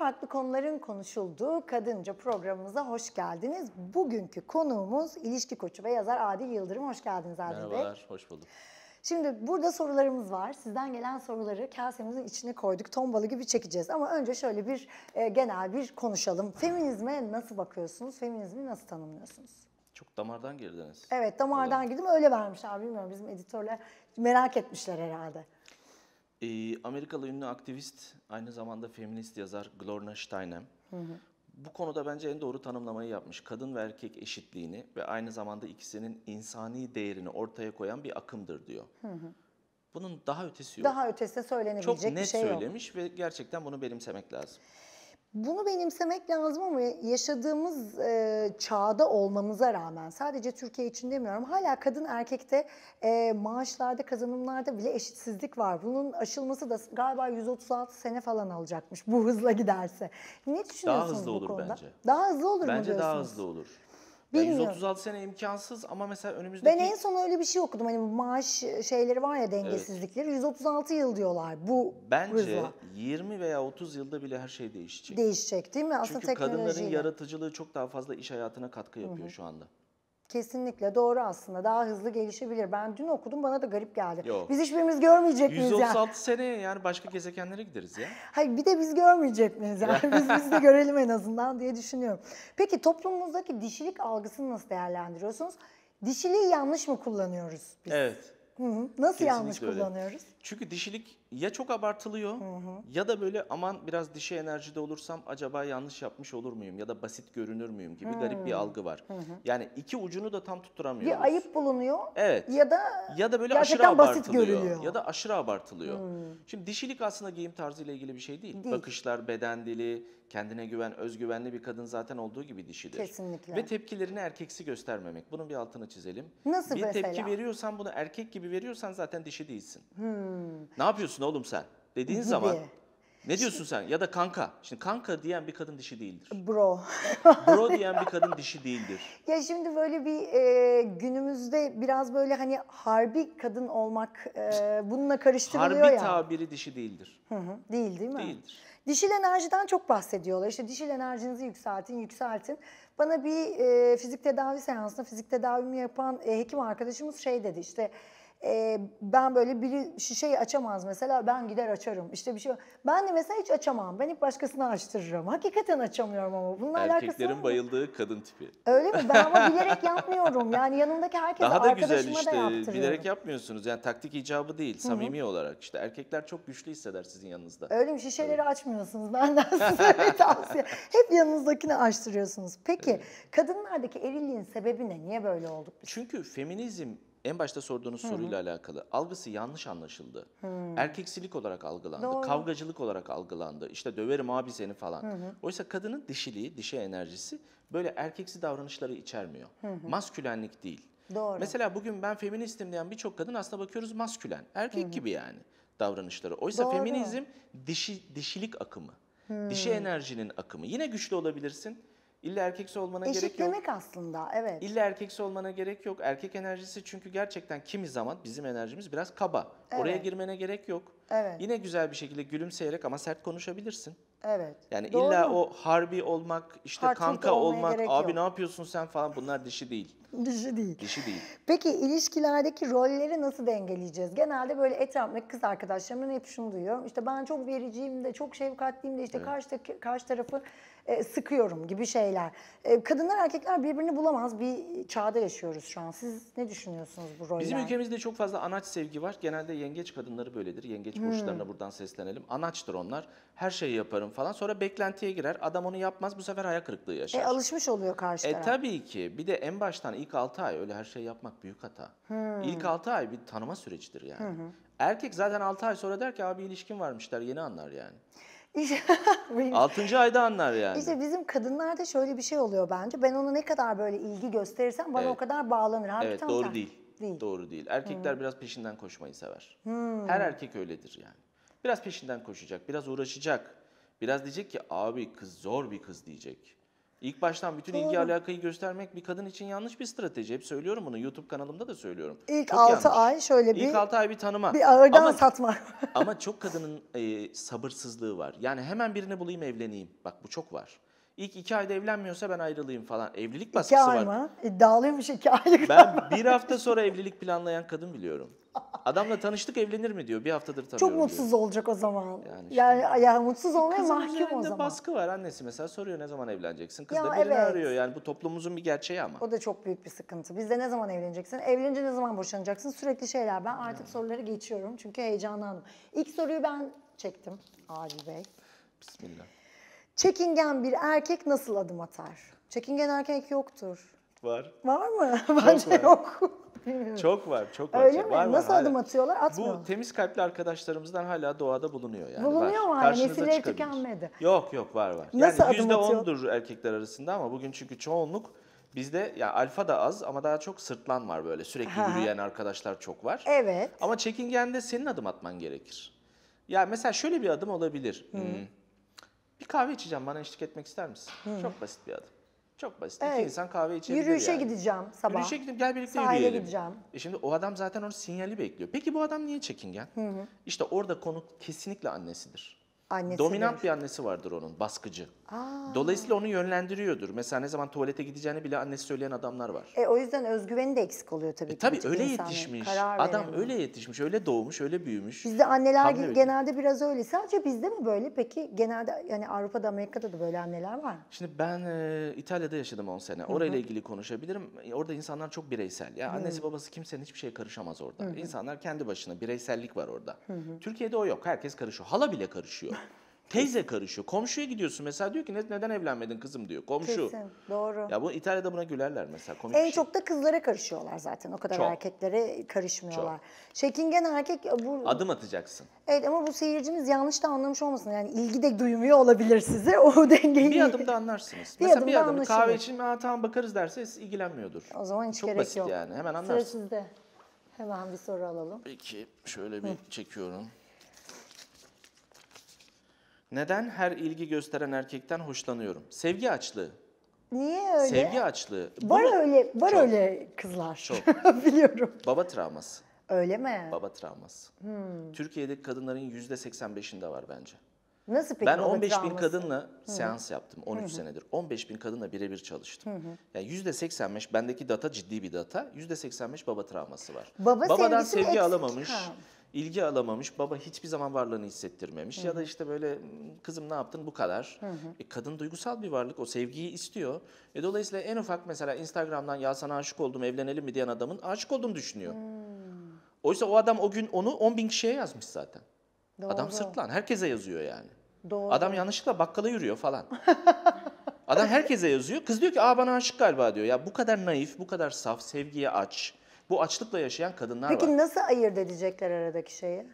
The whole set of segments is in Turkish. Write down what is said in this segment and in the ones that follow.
farklı konuların konuşulduğu Kadınca programımıza hoş geldiniz. Bugünkü konuğumuz ilişki koçu ve yazar Adil Yıldırım. Hoş geldiniz Adil Merhabalar, Bey. Merhabalar, hoş bulduk. Şimdi burada sorularımız var. Sizden gelen soruları kasemizin içine koyduk. Tombalı gibi çekeceğiz. Ama önce şöyle bir e, genel bir konuşalım. Feminizme nasıl bakıyorsunuz? Feminizmi nasıl tanımlıyorsunuz? Çok damardan girdiniz. Evet damardan girdim öyle vermişler bilmiyorum bizim editörler merak etmişler herhalde. E, Amerikalı ünlü aktivist, aynı zamanda feminist yazar Glorna Steinem. Hı hı. Bu konuda bence en doğru tanımlamayı yapmış. Kadın ve erkek eşitliğini ve aynı zamanda ikisinin insani değerini ortaya koyan bir akımdır diyor. Hı hı. Bunun daha ötesi yok. Daha ötesi söylenebilecek Çok bir şey yok. Çok net söylemiş ve gerçekten bunu benimsemek lazım. Bunu benimsemek lazım ama yaşadığımız e, çağda olmamıza rağmen sadece Türkiye için demiyorum hala kadın erkekte e, maaşlarda kazanımlarda bile eşitsizlik var. Bunun aşılması da galiba 136 sene falan alacakmış bu hızla giderse. Ne düşünüyorsunuz daha hızlı olur Bence. Daha hızlı olur bence mu diyorsunuz? Bence daha hızlı olur. Bilmiyorum. 136 sene imkansız ama mesela önümüzdeki... Ben en son öyle bir şey okudum. Hani bu maaş e, şeyleri var ya dengesizlikleri. 136 yıl diyorlar bu Bence hızla. 20 veya 30 yılda bile her şey değişecek. Değişecek değil mi? Aslında Çünkü kadınların yaratıcılığı çok daha fazla iş hayatına katkı yapıyor Hı-hı. şu anda. Kesinlikle doğru aslında. Daha hızlı gelişebilir. Ben dün okudum bana da garip geldi. Yok. Biz hiçbirimiz görmeyecek miyiz 136 yani? seneye yani başka gezegenlere gideriz ya. Hayır bir de biz görmeyecek miyiz yani? biz, biz de görelim en azından diye düşünüyorum. Peki toplumumuzdaki dişilik algısını nasıl değerlendiriyorsunuz? Dişiliği yanlış mı kullanıyoruz biz? Evet. Hı hı. Nasıl Kesinlikle yanlış öyle. kullanıyoruz? Çünkü dişilik ya çok abartılıyor hı hı. ya da böyle aman biraz dişi enerjide olursam acaba yanlış yapmış olur muyum ya da basit görünür müyüm gibi hı. garip bir hmm. algı var. Hı hı. Yani iki ucunu da tam tutturamıyoruz. Ya ayıp bulunuyor evet. ya da ya da böyle aşırı abartılıyor basit görünüyor. ya da aşırı abartılıyor. Hı. Hmm. Şimdi dişilik aslında giyim tarzıyla ilgili bir şey değil. değil. Bakışlar, beden dili, kendine güven, özgüvenli bir kadın zaten olduğu gibi dişidir. Kesinlikle. Ve tepkilerini erkeksi göstermemek. Bunun bir altını çizelim. Nasıl bir mesela? tepki veriyorsan bunu erkek gibi veriyorsan zaten dişi değilsin. Hmm. Ne yapıyorsun oğlum sen? Dediğin gibi. zaman ne diyorsun sen? Ya da kanka. Şimdi kanka diyen bir kadın dişi değildir. Bro. Bro diyen bir kadın dişi değildir. Ya şimdi böyle bir e, günümüzde biraz böyle hani harbi kadın olmak e, bununla karıştırılıyor Harbi ya. tabiri dişi değildir. Hı hı. Değil değil mi? Değildir. Dişil enerjiden çok bahsediyorlar. İşte dişil enerjinizi yükseltin, yükseltin. Bana bir e, fizik tedavi seansında fizik tedavimi yapan e, hekim arkadaşımız şey dedi işte e, ben böyle biri şişeyi açamaz mesela ben gider açarım. İşte bir şey. Ben de mesela hiç açamam. Ben hep başkasına açtırırım. Hakikaten açamıyorum ama. bunlar Erkeklerin alakası bayıldığı kadın tipi. Öyle mi? Ben ama bilerek yapmıyorum. Yani yanındaki herkese Daha da güzel işte. Da bilerek yapmıyorsunuz. Yani taktik icabı değil. Samimi Hı-hı. olarak işte erkekler çok güçlü hisseder sizin yanınızda. Öyle mi? Şişeleri evet. açmıyorsunuz. Benden size bir tavsiye. Hep yanınızdakini açtırıyorsunuz. Peki evet. kadınlardaki erilliğin sebebi ne? Niye böyle olduk biz? Çünkü feminizm en başta sorduğunuz soruyla alakalı algısı yanlış anlaşıldı. Hı. Erkeksilik olarak algılandı, Doğru. kavgacılık olarak algılandı. İşte döverim abi seni falan. Hı hı. Oysa kadının dişiliği, dişe enerjisi böyle erkeksi davranışları içermiyor. Hı hı. Maskülenlik değil. Doğru. Mesela bugün ben feministim diyen birçok kadın aslında bakıyoruz maskülen. Erkek hı hı. gibi yani davranışları. Oysa Doğru. feminizm dişi, dişilik akımı. Hmm. Dişi enerjinin akımı. Yine güçlü olabilirsin İlla erkeksi olmana Eşitlemek gerek yok. Eşitlemek aslında evet. İlla erkeksi olmana gerek yok. Erkek enerjisi çünkü gerçekten kimi zaman bizim enerjimiz biraz kaba. Evet. Oraya girmene gerek yok. Evet. Yine güzel bir şekilde gülümseyerek ama sert konuşabilirsin. Evet. Yani Doğru. illa o harbi olmak, işte Harçlık kanka olmak, abi yok. ne yapıyorsun sen falan bunlar dişi değil. dişi değil. Dişi değil. Peki ilişkilerdeki rolleri nasıl dengeleyeceğiz? Genelde böyle etrafındaki kız arkadaşlarımın hep şunu duyuyorum. İşte ben çok vericiyim de, çok şefkatliyim de, işte evet. karşı, karşı tarafı e, sıkıyorum gibi şeyler. E, kadınlar erkekler birbirini bulamaz bir çağda yaşıyoruz şu an. Siz ne düşünüyorsunuz bu roller? Bizim ülkemizde çok fazla anaç sevgi var. Genelde yengeç kadınları böyledir. Yengeç hmm. buradan seslenelim. Anaçtır onlar. Her şeyi yaparım falan. Sonra beklentiye girer. Adam onu yapmaz. Bu sefer hayal kırıklığı e, yaşar. E alışmış oluyor karşı e, taraf. E tabii ki. Bir de en baştan ilk 6 ay öyle her şeyi yapmak büyük hata. Hmm. İlk 6 ay bir tanıma sürecidir yani. Hı Erkek zaten 6 ay sonra der ki abi ilişkin varmışlar yeni anlar yani. Altıncı ayda anlar yani. İşte bizim kadınlarda şöyle bir şey oluyor bence. Ben ona ne kadar böyle ilgi gösterirsem bana evet. o kadar bağlanır. Halbuki evet doğru sen, değil değil. Doğru değil. Erkekler hmm. biraz peşinden koşmayı sever. Hmm. Her erkek öyledir yani. Biraz peşinden koşacak, biraz uğraşacak. Biraz diyecek ki abi kız zor bir kız diyecek. İlk baştan bütün Doğru. ilgi alakayı göstermek bir kadın için yanlış bir strateji. Hep söylüyorum bunu YouTube kanalımda da söylüyorum. İlk çok 6 yanlış. ay şöyle bir... İlk 6 ay bir tanıma. Bir ağırdan ama, satma. ama çok kadının e, sabırsızlığı var. Yani hemen birini bulayım evleneyim. Bak bu çok var. İlk iki ayda evlenmiyorsa ben ayrılayım falan. Evlilik baskısı iki ay var. mı? İddialıymış iki aylık. Ben bir hafta sonra evlilik planlayan kadın biliyorum. Adamla tanıştık evlenir mi diyor. Bir haftadır tanıyorum Çok mutsuz diyor. olacak o zaman. Yani, işte, yani, yani mutsuz olmaya Kızın mahkum o zaman. baskı var. Annesi mesela soruyor ne zaman evleneceksin? Kız ya, da birini evet. arıyor. Yani bu toplumumuzun bir gerçeği ama. O da çok büyük bir sıkıntı. Biz de ne zaman evleneceksin? Evlenince ne zaman boşanacaksın? Sürekli şeyler. Ben artık hmm. soruları geçiyorum çünkü heyecanlandım. İlk soruyu ben çektim Ali Bey. Bismillah. Çekingen bir erkek nasıl adım atar? Çekingen erkek yoktur. Var. Var mı? Bence var. yok. çok var, çok var. Öyle şey, mi? Var, Nasıl var, adım hala. atıyorlar? Atmıyor. Bu temiz kalpli arkadaşlarımızdan hala doğada bulunuyor yani. Bulunuyor mu? Yani nesilleri tükenmedi. Yok yok var var. Nasıl yani adım atıyor? %10'dur erkekler arasında ama bugün çünkü çoğunluk Bizde ya alfa da az ama daha çok sırtlan var böyle sürekli ha. yürüyen arkadaşlar çok var. Evet. Ama çekingende senin adım atman gerekir. Ya mesela şöyle bir adım olabilir. Hmm bir kahve içeceğim bana eşlik etmek ister misin? Hı. Çok basit bir adım. Çok basit. Evet. İki insan kahve içebilir Yürüyüşe yani. gideceğim sabah. Yürüyüşe gidip gel birlikte Sahile yürüyelim. gideceğim. E şimdi o adam zaten onun sinyali bekliyor. Peki bu adam niye çekingen? Hı hı. İşte orada konu kesinlikle annesidir. Annesi Dominant bir annesi vardır onun, baskıcı. Aa. Dolayısıyla onu yönlendiriyordur. Mesela ne zaman tuvalete gideceğini bile annesi söyleyen adamlar var. E, o yüzden özgüveni de eksik oluyor tabii e, ki. Tabii öyle yetişmiş. Karar Adam veremiyor. öyle yetişmiş, öyle doğmuş, öyle büyümüş. Bizde anneler Hamle genelde biraz öyle. Sadece bizde mi böyle? Peki genelde yani Avrupa'da, Amerika'da da böyle anneler var mı? Şimdi ben e, İtalya'da yaşadım 10 sene. Orayla Hı -hı. ilgili konuşabilirim. E, orada insanlar çok bireysel. Ya Hı -hı. annesi babası kimsenin hiçbir şeye karışamaz orada. Hı -hı. İnsanlar kendi başına bireysellik var orada. Hı -hı. Türkiye'de o yok. Herkes karışıyor. Hala bile karışıyor. Teyze karışıyor. Komşuya gidiyorsun mesela diyor ki neden evlenmedin kızım diyor. Komşu. Kesin, doğru. Ya bu İtalya'da buna gülerler mesela. Komik en şey. çok da kızlara karışıyorlar zaten. O kadar Çok. erkeklere karışmıyorlar. Çekingen erkek e, bu Adım atacaksın. Evet ama bu seyircimiz yanlış da anlamış olmasın. Yani ilgi de duymuyor olabilir size. O dengeyi. Bir adımda anlarsınız. Bir mesela adımda bir adımı kahve için "Aa, tamam bakarız derse ilgilenmiyordur. O zaman hiç Çok gerek basit yok. yani. Hemen Sıra anlarsın. sizde. Hemen bir soru alalım. Peki şöyle bir çekiyorum. Neden her ilgi gösteren erkekten hoşlanıyorum? Sevgi açlığı. Niye öyle? Sevgi açlığı. Var Bunu... öyle, var Çok. öyle kızlar. Çok. Biliyorum. Baba travması. Öyle mi? Baba travması. Hmm. Türkiye'deki kadınların yüzde 85'inde var bence. Nasıl peki? Ben 15 bin kadınla Hı-hı. seans yaptım 13 Hı-hı. senedir. 15 bin kadınla birebir çalıştım. Hı-hı. Yani yüzde 85 bendeki data ciddi bir data. Yüzde 85 baba travması var. Baba Babadan sevgi eksik. alamamış. Ha ilgi alamamış, baba hiçbir zaman varlığını hissettirmemiş hı hı. ya da işte böyle hmm, kızım ne yaptın bu kadar. Hı hı. E, kadın duygusal bir varlık, o sevgiyi istiyor. E, dolayısıyla en ufak mesela Instagram'dan ya sana aşık oldum evlenelim mi diyen adamın aşık olduğunu düşünüyor. Hı. Hmm. Oysa o adam o gün onu 10 bin kişiye yazmış zaten. Doğru. Adam sırtlan, herkese yazıyor yani. Doğru. Adam yanlışlıkla bakkala yürüyor falan. Adam herkese yazıyor. Kız diyor ki aa bana aşık galiba diyor. Ya bu kadar naif, bu kadar saf, sevgiye aç. Bu açlıkla yaşayan kadınlar Peki, var. Peki nasıl ayırt edecekler aradaki şeyi?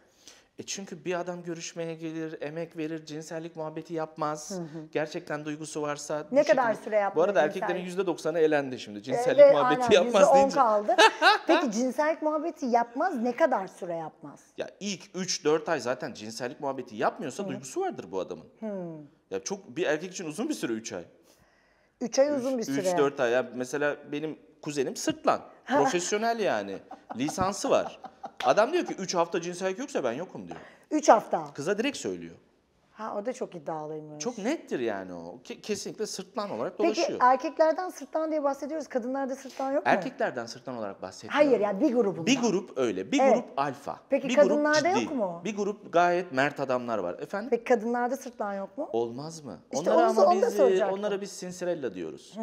E çünkü bir adam görüşmeye gelir, emek verir, cinsellik muhabbeti yapmaz. Hı hı. Gerçekten duygusu varsa... Ne kadar süre yapmadı? Bu arada erkeklerin %90'ı elendi şimdi. Cinsellik evet, muhabbeti aynen, yapmaz %10 deyince. kaldı. Peki cinsellik muhabbeti yapmaz ne kadar süre yapmaz? Ya ilk 3-4 ay zaten cinsellik muhabbeti yapmıyorsa hı. duygusu vardır bu adamın. Hı. Ya çok bir erkek için uzun bir süre 3 ay. 3 ay uzun üç, bir süre. 3-4 ay. Ya mesela benim kuzenim sırtlan. Profesyonel yani. Lisansı var. Adam diyor ki 3 hafta cinsellik yoksa ben yokum diyor. Üç hafta. Kıza direkt söylüyor. Ha o da çok iddialıymış. Çok nettir yani o. Kesinlikle sırtlan olarak dolaşıyor. Peki erkeklerden sırtlan diye bahsediyoruz. Kadınlarda sırtlan yok mu? Erkeklerden sırtlan olarak bahsediyorum. Hayır yani bir grubunda. Bir grup öyle. Bir Evet. grup alfa. Peki bir kadınlarda grup ciddi. yok mu? Bir grup gayet mert adamlar var. Efendim? Peki kadınlarda sırtlan yok mu? Olmaz mı? İşte onu- onu biz e, soracaktım. onlara biz Cinderella diyoruz.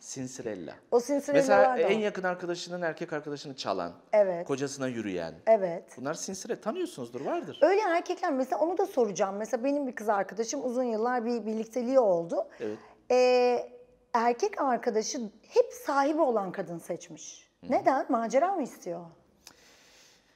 Sinsirella. O sinsirella Mesela vardı en yakın arkadaşının erkek arkadaşını çalan, Evet. kocasına yürüyen. Evet. Bunlar sinsire tanıyorsunuzdur vardır. Öyle erkekler mesela onu da soracağım. Mesela benim bir kız arkadaşım uzun yıllar bir birlikteliği oldu. Evet. Ee, erkek arkadaşı hep sahibi olan kadın seçmiş. Neden? Macera mı istiyor?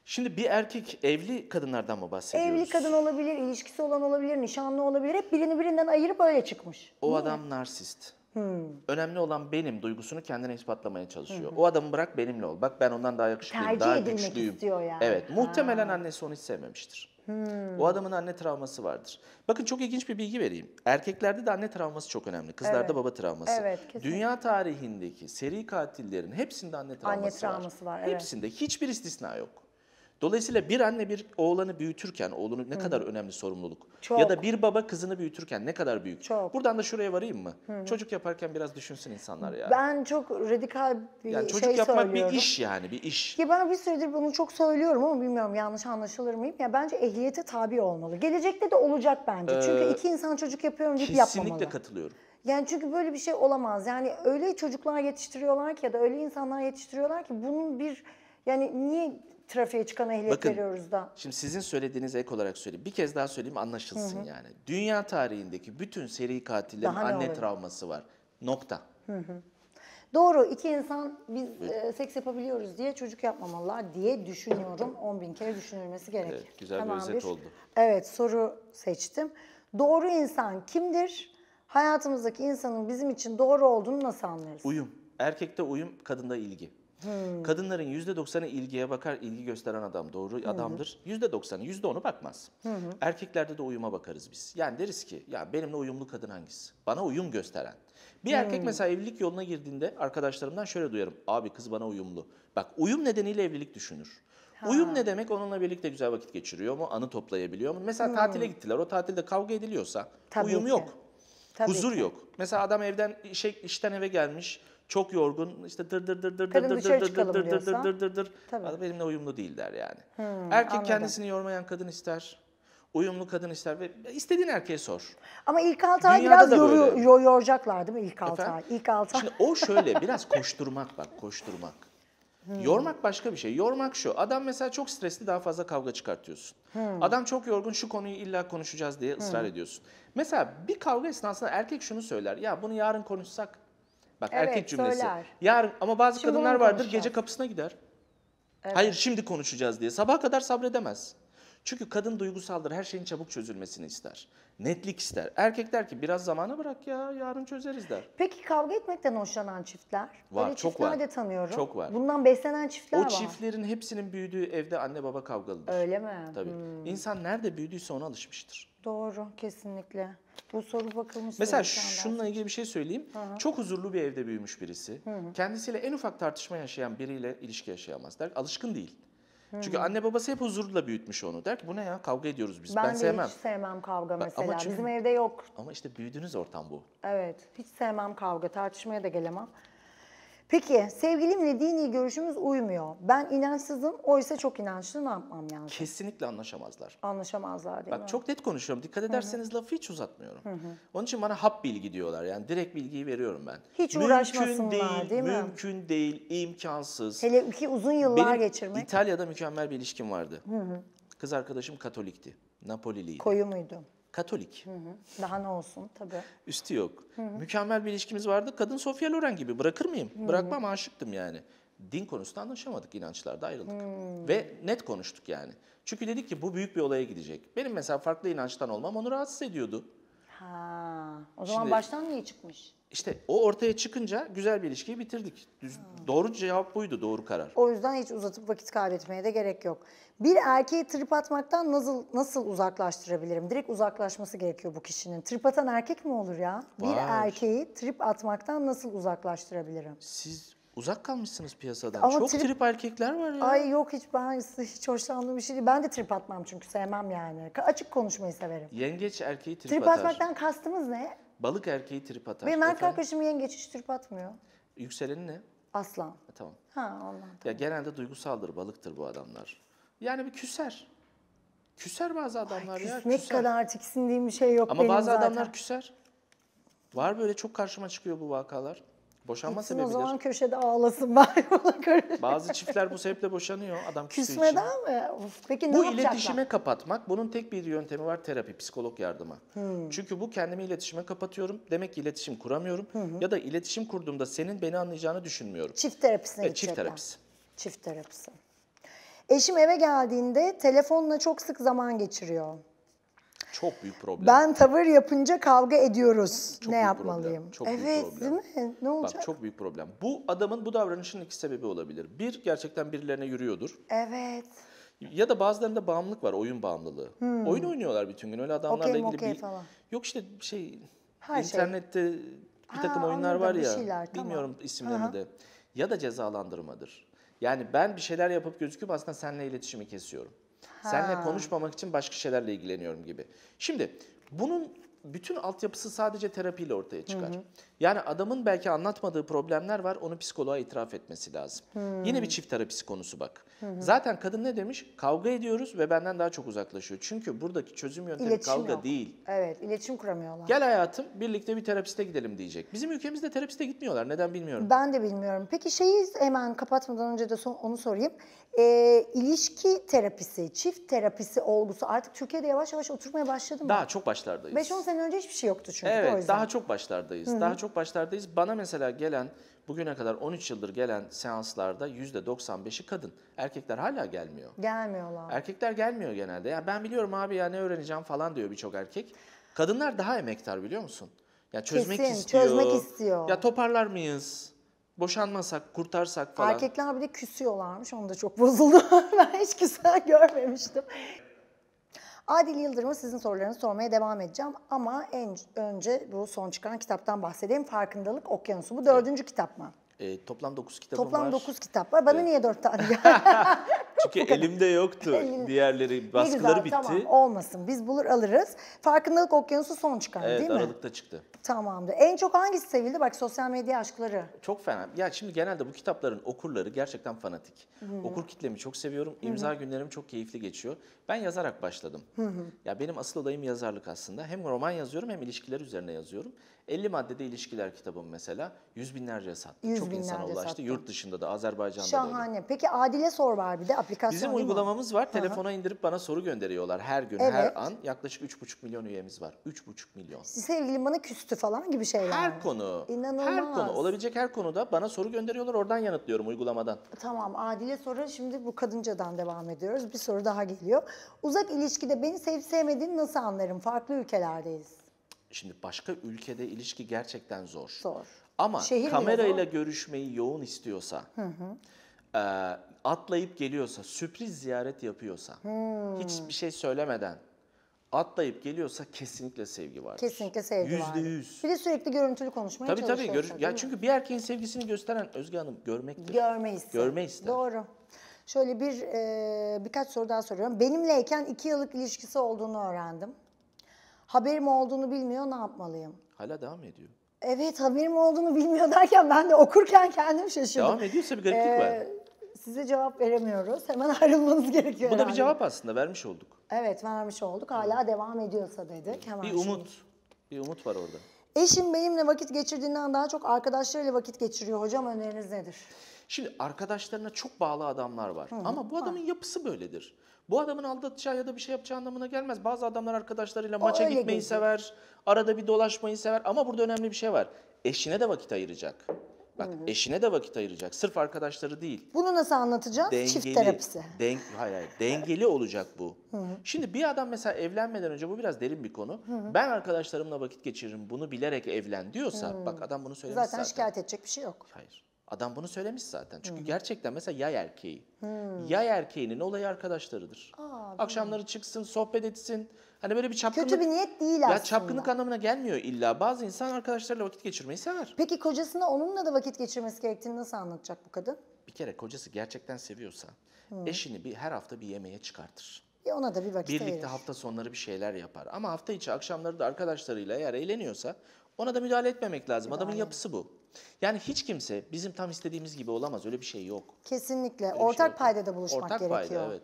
Şimdi bir erkek evli kadınlardan mı bahsediyoruz? Evli kadın olabilir, ilişkisi olan olabilir, nişanlı olabilir. Hep birini birinden ayırıp öyle çıkmış. O adam narsist. Hmm. Önemli olan benim duygusunu kendine ispatlamaya çalışıyor. Hı O adamı bırak benimle ol. Bak ben ondan daha yakışıklıyım, Tercih daha edilmek Tercih istiyor yani. Evet, ha. muhtemelen annesi onu hiç sevmemiştir. Hmm. O adamın anne travması vardır. Bakın çok ilginç bir bilgi vereyim. Erkeklerde de anne travması çok önemli. Kızlarda evet. baba travması. Evet, Dünya tarihindeki seri katillerin hepsinde anne travması, anne travması var. var evet. Hepsinde hiçbir istisna yok. Dolayısıyla bir anne bir oğlanı büyütürken oğlunu ne Hı. kadar önemli sorumluluk. Çok. Ya da bir baba kızını büyütürken ne kadar büyük. Çok. Buradan da şuraya varayım mı? Hı. Çocuk yaparken biraz düşünsün insanlar ya. Ben çok radikal bir yani çocuk şey yapmak söylüyorum. bir iş yani bir iş. Ki ben bir süredir bunu çok söylüyorum ama bilmiyorum yanlış anlaşılır mıyım? Ya bence ehliyete tabi olmalı. Gelecekte de olacak bence. Ee, Çünkü iki insan çocuk yapıyorum deyip kesinlikle yapmamalı. Kesinlikle katılıyorum. Yani çünkü böyle bir şey olamaz. Yani öyle çocuklar yetiştiriyorlar ki ya da öyle insanlar yetiştiriyorlar ki bunun bir yani niye trafiğe çıkan ehliyet Bakın, veriyoruz da. Şimdi sizin söylediğiniz ek olarak söyleyeyim. Bir kez daha söyleyeyim anlaşılsın Hı-hı. yani. Dünya tarihindeki bütün seri katillerin daha anne travması var. Nokta. Hı-hı. Doğru iki insan biz e, seks yapabiliyoruz diye çocuk yapmamalılar diye düşünüyorum. 10 bin kere düşünülmesi gerekir. Evet, güzel Hemen bir özet bir, oldu. Evet soru seçtim. Doğru insan kimdir? Hayatımızdaki insanın bizim için doğru olduğunu nasıl anlarız? Uyum. Erkekte uyum, kadında ilgi. Hmm. Kadınların %90'ı ilgiye bakar, ilgi gösteren adam doğru hmm. adamdır. %90'ı, %10'u bakmaz. Hmm. Erkeklerde de uyuma bakarız biz. Yani deriz ki ya benimle uyumlu kadın hangisi? Bana uyum gösteren. Bir hmm. erkek mesela evlilik yoluna girdiğinde arkadaşlarımdan şöyle duyarım. Abi kız bana uyumlu. Bak uyum nedeniyle evlilik düşünür. Ha. Uyum ne demek? Onunla birlikte güzel vakit geçiriyor mu? Anı toplayabiliyor mu? Mesela hmm. tatile gittiler. O tatilde kavga ediliyorsa Tabii uyum ki. yok. Tabii Huzur ki. yok. Mesela adam evden işe, işten eve gelmiş çok yorgun işte dır dır dır dır dır dır dır dır dır dır dır dır dır dır benimle uyumlu değiller yani. Hmm, Erkek anladım. kendisini yormayan kadın ister. Uyumlu kadın ister ve istediğin erkeğe sor. Ama ilk altı ay biraz yoru, yoracaklar değil mi ilk altı ay? İlk altı ay. Şimdi o şöyle biraz koşturmak bak koşturmak. Hmm. Yormak başka bir şey. Yormak şu. Adam mesela çok stresli daha fazla kavga çıkartıyorsun. Hmm. Adam çok yorgun şu konuyu illa konuşacağız diye ısrar hmm. ediyorsun. Mesela bir kavga esnasında erkek şunu söyler. Ya bunu yarın konuşsak Bak evet, erkek cümlesi. Söyler. Yar ama bazı şimdi kadınlar vardır gece kapısına gider. Evet. Hayır şimdi konuşacağız diye. sabah kadar sabredemez. Çünkü kadın duygusaldır. Her şeyin çabuk çözülmesini ister netlik ister. Erkek der ki biraz zamana bırak ya yarın çözeriz der. Peki kavga etmekten hoşlanan çiftler? Var Öyle çok çiftler var. de tanıyorum. Çok var. Bundan beslenen çiftler o var. O çiftlerin hepsinin büyüdüğü evde anne baba kavgalıdır. Öyle mi? Tabii. Hmm. İnsan nerede büyüdüyse ona alışmıştır. Doğru kesinlikle. Bu soru bakılmış. Mesela şununla ilgili bir şey söyleyeyim. hı Çok huzurlu bir evde büyümüş birisi. Hı-hı. Kendisiyle en ufak tartışma yaşayan biriyle ilişki yaşayamaz der. Alışkın değil. Çünkü anne babası hep huzurla büyütmüş onu. Der ki bu ne ya kavga ediyoruz biz. Ben, ben de sevmem. hiç sevmem kavga ben, Ama çünkü, Bizim evde yok. Ama işte büyüdüğünüz ortam bu. Evet. Hiç sevmem kavga. Tartışmaya da gelemem. Peki sevgilimle dini görüşümüz uymuyor. Ben inançsızım oysa çok inançlı ne yapmam lazım? Kesinlikle anlaşamazlar. Anlaşamazlar değil Bak mi? çok net konuşuyorum. Dikkat ederseniz Hı-hı. lafı hiç uzatmıyorum. Hı-hı. Onun için bana hap bilgi diyorlar. Yani direkt bilgiyi veriyorum ben. Hiç mümkün uğraşmasınlar değil, değil mi? Mümkün değil, imkansız. Hele ki uzun yıllar Benim geçirmek. İtalya'da mükemmel bir ilişkim vardı. Hı-hı. Kız arkadaşım Katolikti. Napoliliydi. Koyu muydu? Katolik. Hı hı. Daha ne olsun tabii. Üstü yok. Hı hı. Mükemmel bir ilişkimiz vardı. Kadın Sofia Loren gibi bırakır mıyım? Hı hı. Bırakmam aşıktım yani. Din konusunda anlaşamadık, inançlarda ayrıldık. Hmm. Ve net konuştuk yani. Çünkü dedik ki bu büyük bir olaya gidecek. Benim mesela farklı inançtan olmam onu rahatsız ediyordu. Ha, o zaman Şimdi, baştan niye çıkmış? İşte o ortaya çıkınca güzel bir ilişkiyi bitirdik. Düz, doğru cevap buydu, doğru karar. O yüzden hiç uzatıp vakit kaybetmeye de gerek yok. Bir erkeği trip atmaktan nasıl nasıl uzaklaştırabilirim? Direkt uzaklaşması gerekiyor bu kişinin. Trip atan erkek mi olur ya? Var. Bir erkeği trip atmaktan nasıl uzaklaştırabilirim? Siz uzak kalmışsınız piyasadan. Ama Çok trip, trip erkekler var ya. Ay yok hiç ben hiç hoşlandığım bir şey değil. Ben de trip atmam çünkü sevmem yani. Açık konuşmayı severim. Yengeç erkeği trip, trip atar. Trip atmaktan kastımız ne? Balık erkeği trip atar. Benim erkek arkadaşım yengeç hiç trip atmıyor. Yükseleni ne? Aslan. E, tamam. Ha ondan. Ya genelde duygusaldır, balıktır bu adamlar. Yani bir küser. Küser bazı adamlar ya. Küsmek küser. kadar tiksindiğim bir şey yok Ama benim bazı zaten. adamlar küser. Var böyle çok karşıma çıkıyor bu vakalar. Boşanma Gitsin sebebidir. o zaman köşede ağlasın bari ona Bazı çiftler bu sebeple boşanıyor adam küstüğü için. Küsmeden mi? Of, peki ne bu yapacaklar? Bu iletişime kapatmak. Bunun tek bir yöntemi var terapi, psikolog yardımı. Hmm. Çünkü bu kendimi iletişime kapatıyorum. Demek ki iletişim kuramıyorum. Hı Ya da iletişim kurduğumda senin beni anlayacağını düşünmüyorum. Çift terapisine e, evet, Çift terapisi. Çift terapisi. Eşim eve geldiğinde telefonla çok sık zaman geçiriyor. Çok büyük problem. Ben tavır yapınca kavga ediyoruz. Çok ne yapmalıyım? Çok evet, büyük problem. değil mi? Ne olacak? Bak çok büyük problem. Bu adamın bu davranışının iki sebebi olabilir. Bir, gerçekten birilerine yürüyordur. Evet. Ya da bazılarında bağımlılık var, oyun bağımlılığı. Hmm. Oyun oynuyorlar bütün gün. Öyle adamlarla okay, ilgili okay, bir... falan. Yok işte şey Her şey. internette şey. bir takım ha, oyunlar var ya. Şeyler, bilmiyorum tamam. isimlerini Aha. de. Ya da cezalandırmadır. Yani ben bir şeyler yapıp gözüküp aslında seninle iletişimi kesiyorum. Ha. Seninle konuşmamak için başka şeylerle ilgileniyorum gibi. Şimdi bunun bütün altyapısı sadece terapiyle ortaya çıkar. Hı hı. Yani adamın belki anlatmadığı problemler var, onu psikoloğa itiraf etmesi lazım. Hı. Yine bir çift terapisi konusu bak. Hı hı. Zaten kadın ne demiş? Kavga ediyoruz ve benden daha çok uzaklaşıyor. Çünkü buradaki çözüm yöntemi iletişim kavga yok. değil. Evet, iletişim kuramıyorlar. Gel hayatım, birlikte bir terapiste gidelim diyecek. Bizim ülkemizde terapiste gitmiyorlar, neden bilmiyorum. Ben de bilmiyorum. Peki şeyi hemen kapatmadan önce de son, onu sorayım. E, ilişki terapisi, çift terapisi olgusu artık Türkiye'de yavaş yavaş oturmaya başladı mı? Daha çok başlardayız. 5-10 sene önce hiçbir şey yoktu çünkü evet, o daha çok başlardayız. Hı-hı. Daha çok başlardayız. Bana mesela gelen bugüne kadar 13 yıldır gelen seanslarda %95'i kadın. Erkekler hala gelmiyor. Gelmiyorlar. Erkekler gelmiyor genelde. Ya ben biliyorum abi ya ne öğreneceğim falan diyor birçok erkek. Kadınlar daha emektar biliyor musun? Ya çözmek Kesin, istiyor. çözmek istiyor. Ya toparlar mıyız? boşanmasak, kurtarsak falan. Erkekler bir de küsüyorlarmış. Onu da çok bozuldu. ben hiç küsen görmemiştim. Adil Yıldırım'a sizin sorularını sormaya devam edeceğim. Ama en önce bu son çıkan kitaptan bahsedeyim. Farkındalık Okyanusu. Bu dördüncü kitap mı? E, toplam dokuz kitabım toplam var. Toplam dokuz kitap var. Bana e... niye dört tane Çünkü elimde yoktu. Diğerleri baskıları güzel, bitti. Tamam olmasın. Biz bulur alırız. Farkındalık Okyanusu son çıkardı evet, değil mi? Evet Aralık'ta çıktı. Tamamdır. En çok hangisi sevildi? Bak sosyal medya aşkları. Çok fena. Ya şimdi genelde bu kitapların okurları gerçekten fanatik. Hı-hı. Okur kitlemi çok seviyorum. İmza Hı-hı. günlerim çok keyifli geçiyor. Ben yazarak başladım. Hı-hı. Ya benim asıl olayım yazarlık aslında. Hem roman yazıyorum hem ilişkiler üzerine yazıyorum. 50 maddede ilişkiler kitabım mesela yüz binlerce sattı. Yüz Çok binlerce insana ulaştı. Sattı. Yurt dışında da Azerbaycan'da Şahane. da. Şahane. Peki Adile Sor var bir de aplikasyon Bizim uygulamamız var. Hı-hı. Telefona indirip bana soru gönderiyorlar her gün, evet. her an. Yaklaşık 3,5 milyon üyemiz var. 3,5 milyon. Sevgilim bana küstü falan gibi şeyler. Her konu. İnanılmaz. Her konu. Olabilecek her konuda bana soru gönderiyorlar. Oradan yanıtlıyorum uygulamadan. Tamam. Adile Sor'a şimdi bu kadıncadan devam ediyoruz. Bir soru daha geliyor. Uzak ilişkide beni sevip sevmediğini nasıl anlarım? Farklı ülkelerdeyiz. Şimdi başka ülkede ilişki gerçekten zor. Zor. Ama Şehir kamerayla görüşmeyi yoğun istiyorsa, hı hı. E, atlayıp geliyorsa, sürpriz ziyaret yapıyorsa, hmm. hiçbir şey söylemeden atlayıp geliyorsa kesinlikle sevgi var. Kesinlikle sevgi var. Yüzde yüz. Bir de sürekli görüntülü konuşmaya tabii, çalışıyorsun. Tabii tabii. çünkü bir erkeğin sevgisini gösteren Özge Hanım görmektir. Görme ister. Görme ister. Doğru. Şöyle bir e, birkaç soru daha soruyorum. Benimleyken iki yıllık ilişkisi olduğunu öğrendim haberim olduğunu bilmiyor ne yapmalıyım? Hala devam ediyor. Evet haberim olduğunu bilmiyor derken ben de okurken kendim şaşırdım. Devam ediyorsa bir gariplik ee, var. Size cevap veremiyoruz. Hemen ayrılmanız gerekiyor. Bu da bir cevap aslında vermiş olduk. Evet vermiş olduk. Hala evet. devam ediyorsa dedik. Hemen bir şimdi. umut. Bir umut var orada. Eşim benimle vakit geçirdiğinden daha çok arkadaşlarıyla vakit geçiriyor. Hocam öneriniz nedir? Şimdi arkadaşlarına çok bağlı adamlar var. Hı, Ama bu adamın ha. yapısı böyledir. Bu adamın aldatacağı ya da bir şey yapacağı anlamına gelmez. Bazı adamlar arkadaşlarıyla maça Öyle gitmeyi gözüküyor. sever, arada bir dolaşmayı sever ama burada önemli bir şey var. Eşine de vakit ayıracak. Bak Hı-hı. eşine de vakit ayıracak. Sırf arkadaşları değil. Bunu nasıl anlatacağız? Dengeli, Çift terapisi. Denk, hayır, hayır, dengeli olacak bu. Hı-hı. Şimdi bir adam mesela evlenmeden önce bu biraz derin bir konu. Hı-hı. Ben arkadaşlarımla vakit geçiririm bunu bilerek evlen diyorsa Hı-hı. bak adam bunu söylemiş zaten. Zaten şikayet edecek bir şey yok. Hayır. Adam bunu söylemiş zaten. Çünkü Hı. gerçekten mesela yay erkeği. Hı. Yay erkeğinin olayı arkadaşlarıdır. Aa, Akşamları çıksın, sohbet etsin. Hani böyle bir çapkınlık... Kötü bir niyet değil aslında. Ya çapkınlık anlamına gelmiyor illa. Bazı insan arkadaşlarıyla vakit geçirmeyi sever. Peki kocasına onunla da vakit geçirmesi gerektiğini nasıl anlatacak bu kadın? Bir kere kocası gerçekten seviyorsa Hı. eşini bir her hafta bir yemeğe çıkartır. Ya ona da bir vakit Birlikte ayırır. hafta sonları bir şeyler yapar. Ama hafta içi akşamları da arkadaşlarıyla eğer eğleniyorsa ona da müdahale etmemek lazım. Müdahale. Adamın yapısı bu. Yani hiç kimse bizim tam istediğimiz gibi olamaz. Öyle bir şey yok. Kesinlikle. Öyle şey Ortak şey yok. paydada buluşmak Ortak gerekiyor. Ortak payda evet.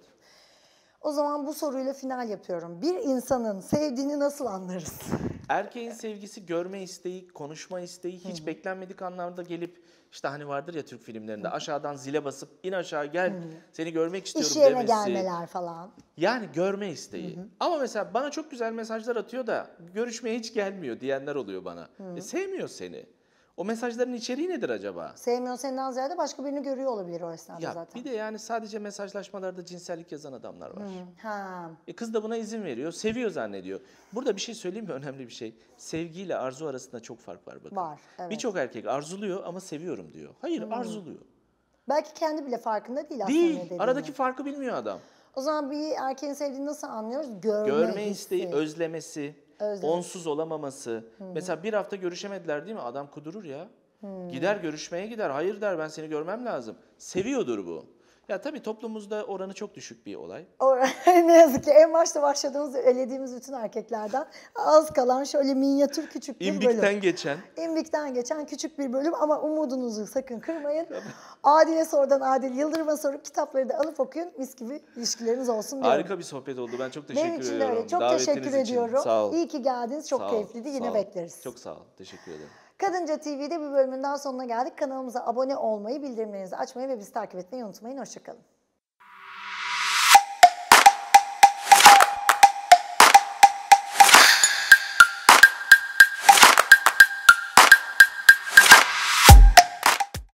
O zaman bu soruyla final yapıyorum. Bir insanın sevdiğini nasıl anlarız? Erkeğin sevgisi görme isteği, konuşma isteği hiç Hı-hı. beklenmedik anlamda gelip işte hani vardır ya Türk filmlerinde Hı-hı. aşağıdan zile basıp in aşağı gel Hı-hı. seni görmek istiyorum İş yerine demesi. gelmeler falan. Yani görme isteği. Hı-hı. Ama mesela bana çok güzel mesajlar atıyor da görüşmeye hiç gelmiyor diyenler oluyor bana. E, sevmiyor seni. O mesajların içeriği nedir acaba? Sevmiyor senden ziyade başka birini görüyor olabilir o esnada ya, zaten. Bir de yani sadece mesajlaşmalarda cinsellik yazan adamlar var. Hı, hmm, ha. E kız da buna izin veriyor. Seviyor zannediyor. Burada bir şey söyleyeyim mi? Önemli bir şey. Sevgiyle arzu arasında çok fark var bakın. Var. Evet. Birçok erkek arzuluyor ama seviyorum diyor. Hayır Hı. Hmm. arzuluyor. Belki kendi bile farkında değil Değil. Aradaki farkı bilmiyor adam. O zaman bir erkeğin sevdiğini nasıl anlıyoruz? Görme, Görme isteği, özlemesi. Özlemiş. onsuz olamaması. Hı-hı. Mesela bir hafta görüşemediler değil mi? Adam kudurur ya. Hı-hı. Gider görüşmeye gider. Hayır der ben seni görmem lazım. Seviyordur bu. Ya tabii toplumumuzda oranı çok düşük bir olay. ne yazık ki en başta başladığımız, elediğimiz bütün erkeklerden az kalan şöyle minyatür küçük bir İmbikten bölüm. İmbikten geçen. İmbikten geçen küçük bir bölüm ama umudunuzu sakın kırmayın. Adile Sor'dan Adil Yıldırım'a sorup kitapları da alıp okuyun. Mis gibi ilişkileriniz olsun diyorum. Harika bir sohbet oldu. Ben çok teşekkür Benim için ediyorum. Öyle. Çok teşekkür için. ediyorum. Sağ olun. İyi ki geldiniz. Çok sağ keyifliydi. Yine sağ bekleriz. Çok sağ ol Teşekkür ederim. Kadınca TV'de bir bölümün daha sonuna geldik. Kanalımıza abone olmayı, bildirimlerinizi açmayı ve bizi takip etmeyi unutmayın. Hoşçakalın.